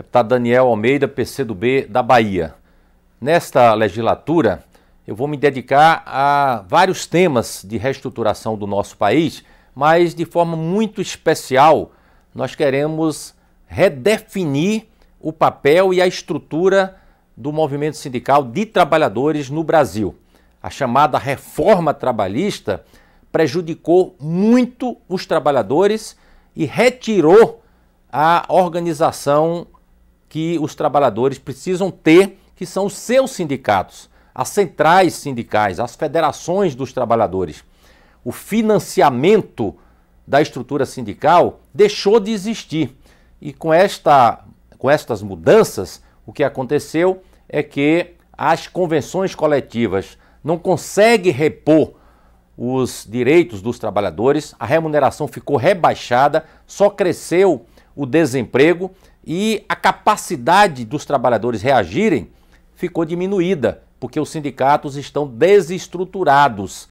deputado Daniel Almeida, PCdoB da Bahia. Nesta legislatura, eu vou me dedicar a vários temas de reestruturação do nosso país, mas de forma muito especial, nós queremos redefinir o papel e a estrutura do movimento sindical de trabalhadores no Brasil. A chamada reforma trabalhista prejudicou muito os trabalhadores e retirou a organização que os trabalhadores precisam ter, que são os seus sindicatos, as centrais sindicais, as federações dos trabalhadores. O financiamento da estrutura sindical deixou de existir. E com, esta, com estas mudanças, o que aconteceu é que as convenções coletivas não conseguem repor os direitos dos trabalhadores, a remuneração ficou rebaixada, só cresceu o desemprego e a capacidade dos trabalhadores reagirem ficou diminuída, porque os sindicatos estão desestruturados.